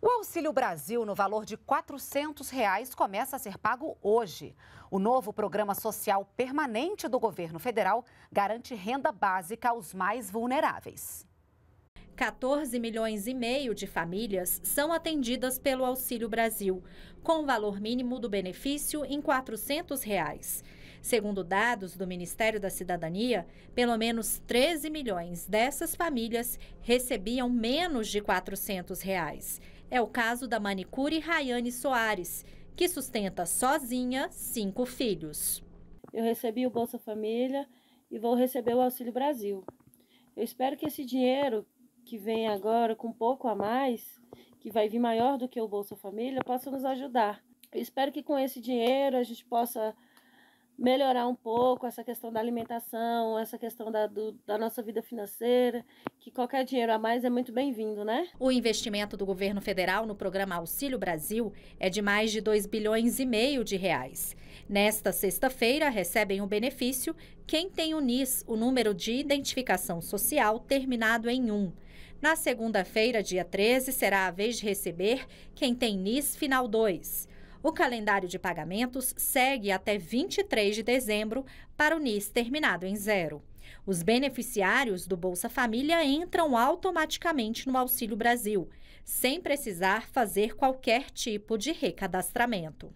O Auxílio Brasil, no valor de R$ reais, começa a ser pago hoje. O novo programa social permanente do governo federal garante renda básica aos mais vulneráveis. 14 milhões e meio de famílias são atendidas pelo Auxílio Brasil, com o valor mínimo do benefício em R$ Reais. Segundo dados do Ministério da Cidadania, pelo menos 13 milhões dessas famílias recebiam menos de R$ 400. Reais. É o caso da manicure Rayane Soares, que sustenta sozinha cinco filhos. Eu recebi o Bolsa Família e vou receber o Auxílio Brasil. Eu espero que esse dinheiro que vem agora com pouco a mais, que vai vir maior do que o Bolsa Família, possa nos ajudar. Eu espero que com esse dinheiro a gente possa melhorar um pouco essa questão da alimentação, essa questão da, do, da nossa vida financeira, que qualquer dinheiro a mais é muito bem-vindo, né? O investimento do governo federal no programa Auxílio Brasil é de mais de 2 bilhões e meio de reais. Nesta sexta-feira, recebem o benefício quem tem o NIS, o número de identificação social terminado em 1. Na segunda-feira, dia 13, será a vez de receber quem tem NIS final 2. O calendário de pagamentos segue até 23 de dezembro para o NIS terminado em zero. Os beneficiários do Bolsa Família entram automaticamente no Auxílio Brasil, sem precisar fazer qualquer tipo de recadastramento.